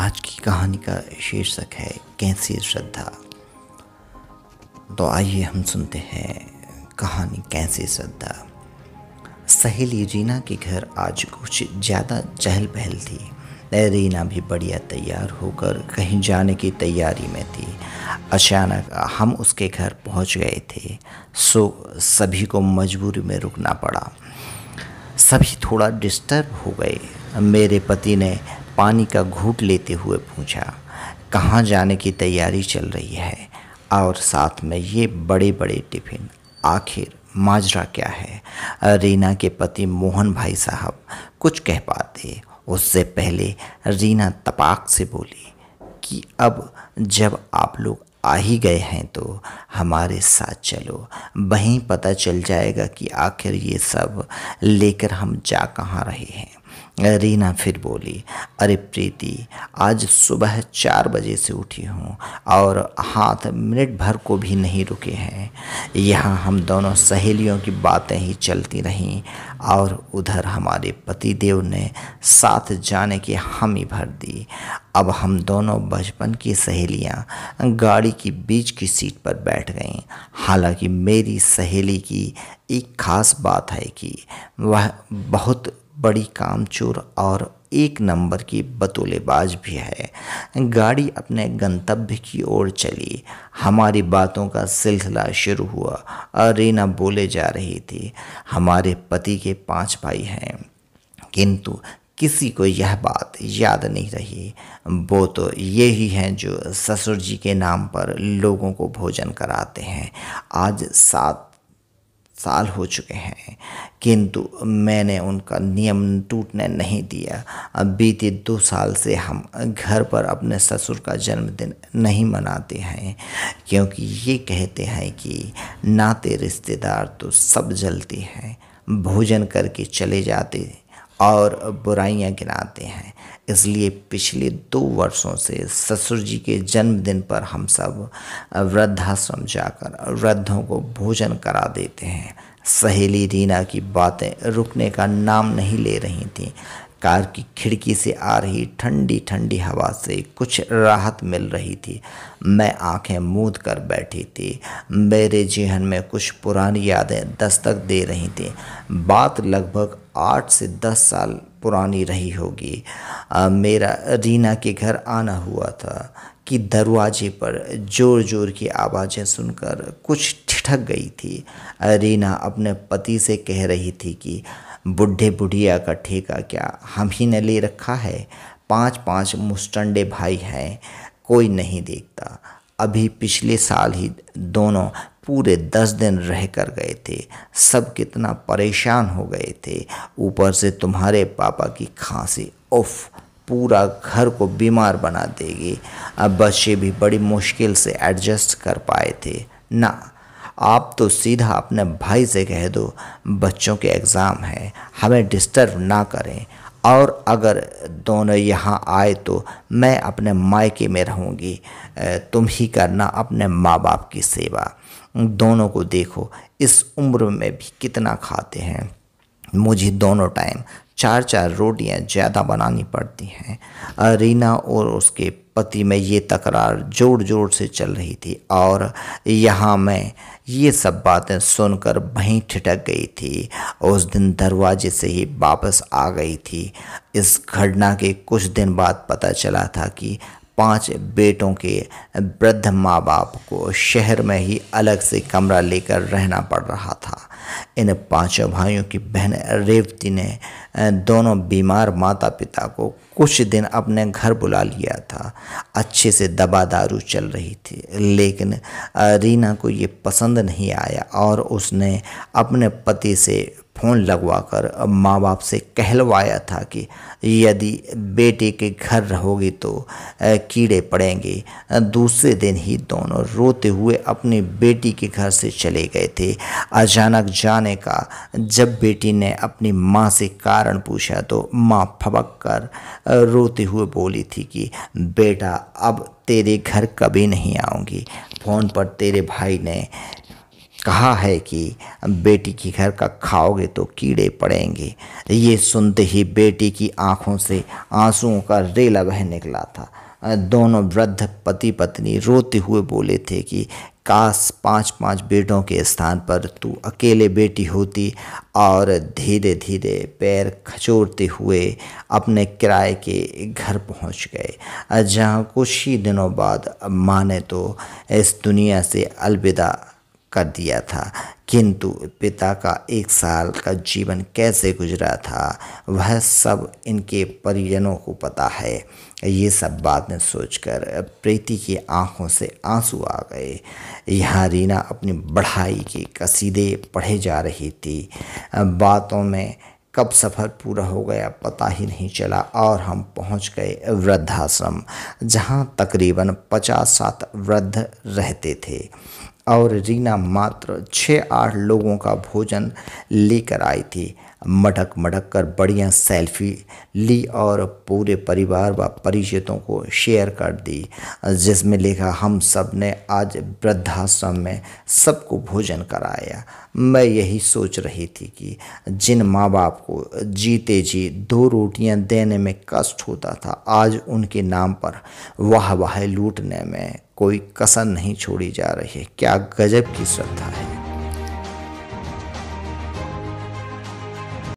आज की कहानी का शीर्षक है कैसी श्रद्धा तो आइए हम सुनते हैं कहानी कैसी श्रद्धा सहेली रीना के घर आज कुछ ज़्यादा चहल पहल थी रीना भी बढ़िया तैयार होकर कहीं जाने की तैयारी में थी अचानक हम उसके घर पहुंच गए थे सो सभी को मजबूरी में रुकना पड़ा सभी थोड़ा डिस्टर्ब हो गए मेरे पति ने पानी का घूट लेते हुए पूछा कहाँ जाने की तैयारी चल रही है और साथ में ये बड़े बड़े टिफिन आखिर माजरा क्या है रीना के पति मोहन भाई साहब कुछ कह पाते उससे पहले रीना तपाक से बोली कि अब जब आप लोग आ ही गए हैं तो हमारे साथ चलो वहीं पता चल जाएगा कि आखिर ये सब लेकर हम जा कहाँ रहे हैं रीना फिर बोली अरे प्रीति आज सुबह चार बजे से उठी हूँ और हाथ मिनट भर को भी नहीं रुके हैं यहाँ हम दोनों सहेलियों की बातें ही चलती रहीं और उधर हमारे पति देव ने साथ जाने की हामी भर दी अब हम दोनों बचपन की सहेलियाँ गाड़ी की बीच की सीट पर बैठ गईं हालांकि मेरी सहेली की एक खास बात है कि वह बहुत बड़ी कामचोर और एक नंबर की बतोलेबाज भी है गाड़ी अपने गंतव्य की ओर चली हमारी बातों का सिलसिला शुरू हुआ और रीना बोले जा रही थी हमारे पति के पांच भाई हैं किंतु किसी को यह बात याद नहीं रही वो तो ये ही हैं जो ससुर जी के नाम पर लोगों को भोजन कराते हैं आज सात साल हो चुके हैं किंतु मैंने उनका नियम टूटने नहीं दिया अब बीते दो साल से हम घर पर अपने ससुर का जन्मदिन नहीं मनाते हैं क्योंकि ये कहते हैं कि नाते रिश्तेदार तो सब जलते हैं भोजन करके चले जाते और बुराइयां गिनाते हैं इसलिए पिछले दो वर्षों से ससुर जी के जन्मदिन पर हम सब वृद्धाश्रम जाकर वृद्धों को भोजन करा देते हैं सहेली रीना की बातें रुकने का नाम नहीं ले रही थी कार की खिड़की से आ रही ठंडी ठंडी हवा से कुछ राहत मिल रही थी मैं आंखें मूंद कर बैठी थी मेरे जेहन में कुछ पुरानी यादें दस्तक दे रही थी बात लगभग आठ से दस साल पुरानी रही होगी मेरा रीना के घर आना हुआ था कि दरवाजे पर ज़ोर ज़ोर की आवाज़ें सुनकर कुछ ठिठक गई थी रीना अपने पति से कह रही थी कि बुढ़े बुढ़िया का ठेका क्या हम ही ने ले रखा है पांच पांच मुस्टंडे भाई हैं कोई नहीं देखता अभी पिछले साल ही दोनों पूरे दस दिन रह कर गए थे सब कितना परेशान हो गए थे ऊपर से तुम्हारे पापा की खांसी उफ पूरा घर को बीमार बना देगी अब बच्चे भी बड़ी मुश्किल से एडजस्ट कर पाए थे ना आप तो सीधा अपने भाई से कह दो बच्चों के एग्ज़ाम हैं हमें डिस्टर्ब ना करें और अगर दोनों यहाँ आए तो मैं अपने मायके में रहूँगी तुम ही करना अपने माँ बाप की सेवा दोनों को देखो इस उम्र में भी कितना खाते हैं मुझे दोनों टाइम चार चार रोटियां ज़्यादा बनानी पड़ती हैं रीना और उसके पति में ये तकरार जोर जोर से चल रही थी और यहाँ मैं ये सब बातें सुनकर वहीं ठिटक गई थी उस दिन दरवाजे से ही वापस आ गई थी इस घटना के कुछ दिन बाद पता चला था कि पांच बेटों के वृद्ध माँ बाप को शहर में ही अलग से कमरा लेकर रहना पड़ रहा था इन पांचों भाइयों की बहन रेवती ने दोनों बीमार माता पिता को कुछ दिन अपने घर बुला लिया था अच्छे से दबा दारू चल रही थी लेकिन रीना को ये पसंद नहीं आया और उसने अपने पति से फ़ोन लगवाकर माँ बाप से कहलवाया था कि यदि बेटे के घर रहोगे तो कीड़े पड़ेंगे दूसरे दिन ही दोनों रोते हुए अपनी बेटी के घर से चले गए थे अचानक जाने का जब बेटी ने अपनी माँ से कारण पूछा तो माँ फबक कर रोते हुए बोली थी कि बेटा अब तेरे घर कभी नहीं आऊँगी फ़ोन पर तेरे भाई ने कहा है कि बेटी की घर का खाओगे तो कीड़े पड़ेंगे ये सुनते ही बेटी की आंखों से आंसुओं का रेला बह निकला था दोनों वृद्ध पति पत्नी रोते हुए बोले थे कि काश पांच पांच बेटों के स्थान पर तू अकेले बेटी होती और धीरे धीरे पैर खचोरते हुए अपने किराए के घर पहुंच गए जहां कुछ ही दिनों बाद माँ ने तो इस दुनिया से अलविदा कर दिया था किंतु पिता का एक साल का जीवन कैसे गुजरा था वह सब इनके परिजनों को पता है ये सब बातें सोचकर प्रीति की आंखों से आंसू आ गए यहाँ रीना अपनी बढ़ाई के कसीदे पढ़े जा रही थी बातों में कब सफ़र पूरा हो गया पता ही नहीं चला और हम पहुंच गए वृद्धाश्रम जहां तकरीबन पचास सात वृद्ध रहते थे और रीना मात्र छः आठ लोगों का भोजन लेकर आई थी मडक मडक कर बढ़िया सेल्फी ली और पूरे परिवार व परिचितों को शेयर कर दी जिसमें लिखा हम सब ने आज वृद्धाश्रम में सबको भोजन कराया मैं यही सोच रही थी कि जिन माँ बाप को जीते जी दो रोटियां देने में कष्ट होता था आज उनके नाम पर वाह वाह लूटने में कोई कसर नहीं छोड़ी जा रही है क्या गजब की श्रद्धा है